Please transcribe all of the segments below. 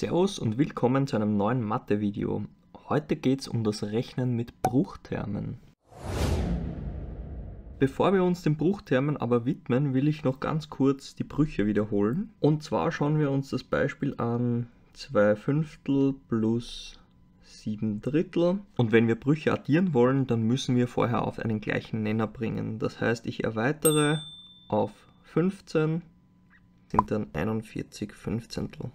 Servus und willkommen zu einem neuen Mathe-Video. Heute geht es um das Rechnen mit Bruchtermen. Bevor wir uns den Bruchtermen aber widmen, will ich noch ganz kurz die Brüche wiederholen. Und zwar schauen wir uns das Beispiel an 2 Fünftel plus 7 Drittel. Und wenn wir Brüche addieren wollen, dann müssen wir vorher auf einen gleichen Nenner bringen. Das heißt, ich erweitere auf 15, sind dann 41 Fünfzehntel.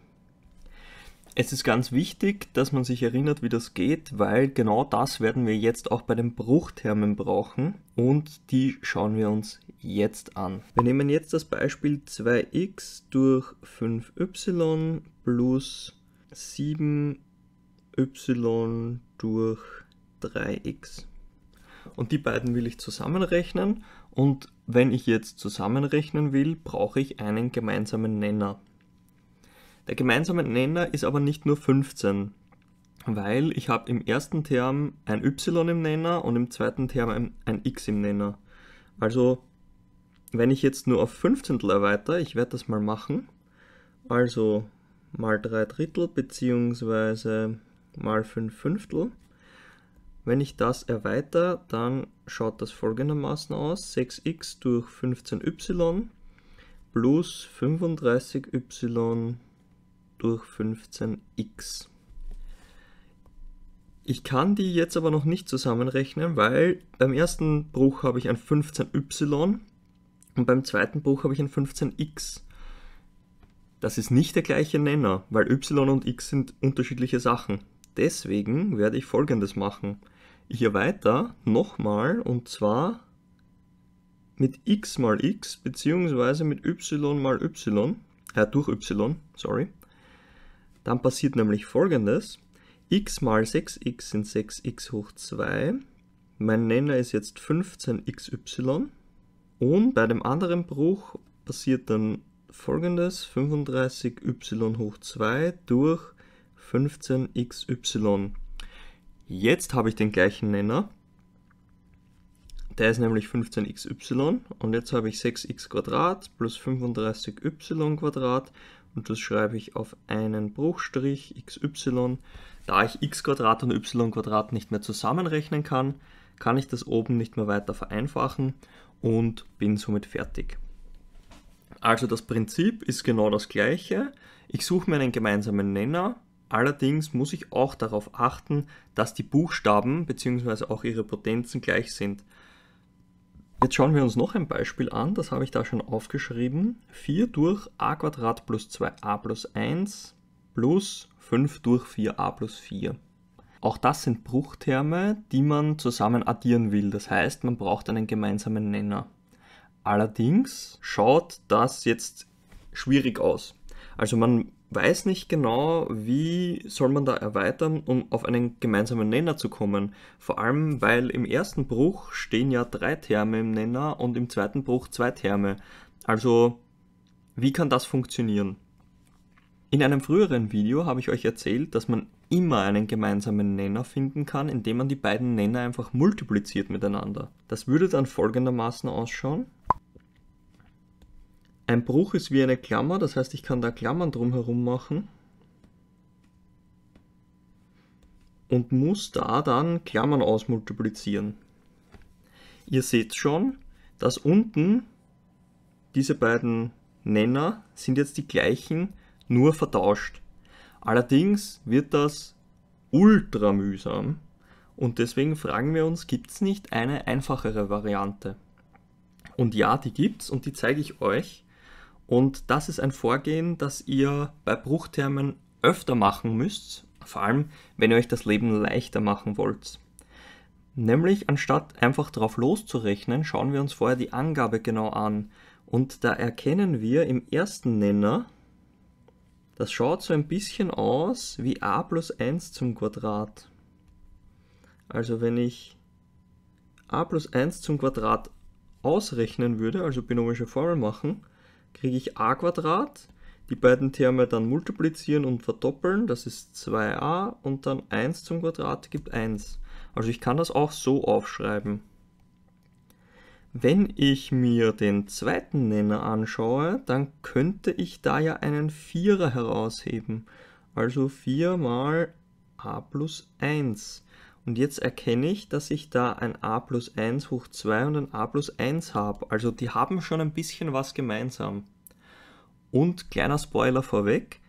Es ist ganz wichtig, dass man sich erinnert, wie das geht, weil genau das werden wir jetzt auch bei den Bruchtermen brauchen und die schauen wir uns jetzt an. Wir nehmen jetzt das Beispiel 2x durch 5y plus 7y durch 3x. Und die beiden will ich zusammenrechnen und wenn ich jetzt zusammenrechnen will, brauche ich einen gemeinsamen Nenner. Der gemeinsame Nenner ist aber nicht nur 15, weil ich habe im ersten Term ein y im Nenner und im zweiten Term ein, x im Nenner. Also wenn ich jetzt nur auf 15 erweitere, ich werde das mal machen, also mal 3 Drittel beziehungsweise mal 5 Fünftel. Wenn ich das erweitere, dann schaut das folgendermaßen aus. 6x durch 15y plus 35y durch 15x. Ich kann die jetzt aber noch nicht zusammenrechnen, weil beim ersten Bruch habe ich ein 15y und beim zweiten Bruch habe ich ein 15x. Das ist nicht der gleiche Nenner, weil y und x sind unterschiedliche Sachen. Deswegen werde ich folgendes machen. Hier weiter nochmal und zwar mit x mal x bzw. mit y mal y, äh, durch y, sorry. Dann passiert nämlich folgendes. x mal 6x sind 6x hoch 2. Mein Nenner ist jetzt 15xy. Und bei dem anderen Bruch passiert dann folgendes. 35y hoch 2 durch 15xy. Jetzt habe ich den gleichen Nenner. Der ist nämlich 15xy und jetzt habe ich 6x plus 35y und das schreibe ich auf einen Bruchstrich xy. Da ich x und y nicht mehr zusammenrechnen kann, kann ich das oben nicht mehr weiter vereinfachen und bin somit fertig. Also das Prinzip ist genau das gleiche. Ich suche mir einen gemeinsamen Nenner, allerdings muss ich auch darauf achten, dass die Buchstaben bzw. auch ihre Potenzen gleich sind. Jetzt schauen wir uns noch ein Beispiel an, das habe ich da schon aufgeschrieben. 4 durch a plus 2a plus 1 plus 5 durch 4a plus 4. Auch das sind Bruchterme, die man zusammen addieren will. Das heißt, man braucht einen gemeinsamen Nenner. Allerdings schaut das jetzt schwierig aus. Also man weiß nicht genau, wie soll man da erweitern, um auf einen gemeinsamen Nenner zu kommen. Vor allem, weil im ersten Bruch stehen ja drei Terme im Nenner und im zweiten Bruch zwei Terme. Also, wie kann das funktionieren? In einem früheren Video habe ich euch erzählt, dass man immer einen gemeinsamen Nenner finden kann, indem man die beiden Nenner einfach multipliziert miteinander. Das würde dann folgendermaßen ausschauen. Ein Bruch ist wie eine Klammer, das heißt, ich kann da Klammern drumherum machen. Und muss da dann Klammern ausmultiplizieren. Ihr seht schon, dass unten diese beiden Nenner sind jetzt die gleichen, nur vertauscht. Allerdings wird das ultra mühsam und deswegen fragen wir uns, gibt es nicht eine einfachere Variante? Und ja, die gibt's und die zeige ich euch. Und das ist ein Vorgehen, das ihr bei Bruchtermen öfter machen müsst, vor allem wenn ihr euch das Leben leichter machen wollt. Nämlich anstatt einfach drauf loszurechnen, schauen wir uns vorher die Angabe genau an. Und da erkennen wir im ersten Nenner, das schaut so ein bisschen aus wie a plus 1 zum Quadrat. Also wenn ich a plus 1 zum Quadrat ausrechnen würde, also binomische Formel machen, kriege ich a Quadrat. Die beiden Terme dann multiplizieren und verdoppeln, das ist 2a und dann 1 zum Quadrat gibt 1. Also ich kann das auch so aufschreiben. Wenn ich mir den zweiten Nenner anschaue, dann könnte ich da ja einen Vierer herausheben. Also 4 mal a plus 1. Und jetzt erkenne ich, dass ich da ein a plus 1 hoch 2 und ein a plus 1 habe. Also die haben schon ein bisschen was gemeinsam. Und kleiner Spoiler vorweg,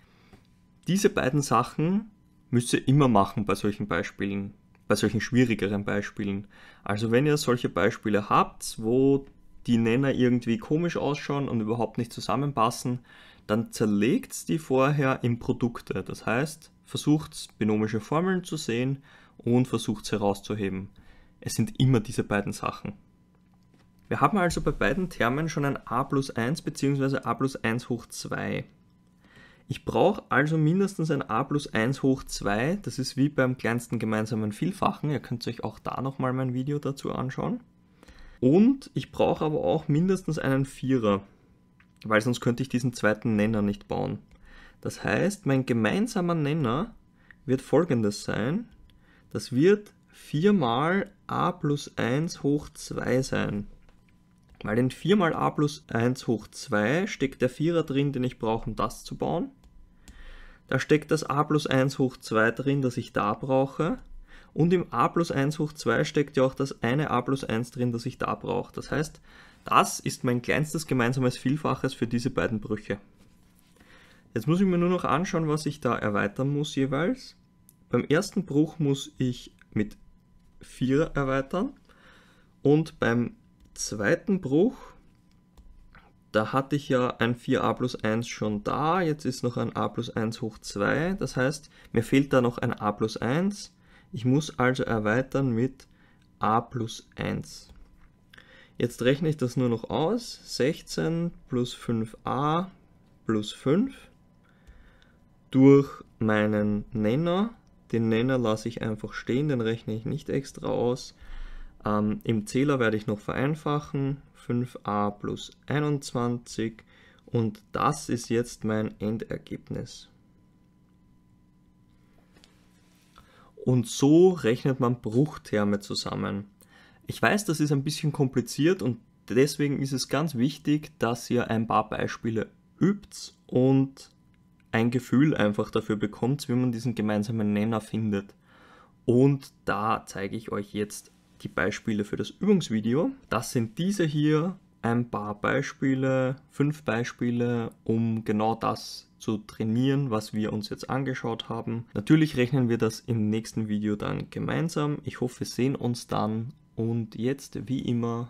diese beiden Sachen müsst ihr immer machen bei solchen Beispielen, bei solchen schwierigeren Beispielen. Also wenn ihr solche Beispiele habt, wo die Nenner irgendwie komisch ausschauen und überhaupt nicht zusammenpassen, dann zerlegt die vorher in Produkte. Das heißt, versucht binomische Formeln zu sehen und versucht es herauszuheben. Es sind immer diese beiden Sachen. Wir haben also bei beiden Termen schon ein a plus 1 bzw. a plus 1 hoch 2. Ich brauche also mindestens ein a plus 1 hoch 2, das ist wie beim kleinsten gemeinsamen Vielfachen, ihr könnt euch auch da nochmal mein Video dazu anschauen. Und ich brauche aber auch mindestens einen Vierer, weil sonst könnte ich diesen zweiten Nenner nicht bauen. Das heißt, mein gemeinsamer Nenner wird folgendes sein, das wird 4 mal a plus 1 hoch 2 sein. Weil in 4 mal a plus 1 hoch 2 steckt der 4er drin, den ich brauche, um das zu bauen. Da steckt das a plus 1 hoch 2 drin, das ich da brauche. Und im a plus 1 hoch 2 steckt ja auch das eine a plus 1 drin, das ich da brauche. Das heißt, das ist mein kleinstes gemeinsames Vielfaches für diese beiden Brüche. Jetzt muss ich mir nur noch anschauen, was ich da erweitern muss jeweils. Beim ersten Bruch muss ich mit 4 erweitern und beim zweiten Bruch, da hatte ich ja ein 4a plus 1 schon da, jetzt ist noch ein a plus 1 hoch 2, das heißt, mir fehlt da noch ein a plus 1. Ich muss also erweitern mit a plus 1. Jetzt rechne ich das nur noch aus, 16 plus 5a plus 5 durch meinen Nenner den Nenner lasse ich einfach stehen, den rechne ich nicht extra aus. Ähm, Im Zähler werde ich noch vereinfachen. 5a plus 21 und das ist jetzt mein Endergebnis. Und so rechnet man Bruchterme zusammen. Ich weiß, das ist ein bisschen kompliziert und deswegen ist es ganz wichtig, dass ihr ein paar Beispiele übt und ein Gefühl einfach dafür bekommt, wie man diesen gemeinsamen Nenner findet. Und da zeige ich euch jetzt die Beispiele für das Übungsvideo. Das sind diese hier, ein paar Beispiele, fünf Beispiele, um genau das zu trainieren, was wir uns jetzt angeschaut haben. Natürlich rechnen wir das im nächsten Video dann gemeinsam. Ich hoffe, wir sehen uns dann und jetzt wie immer.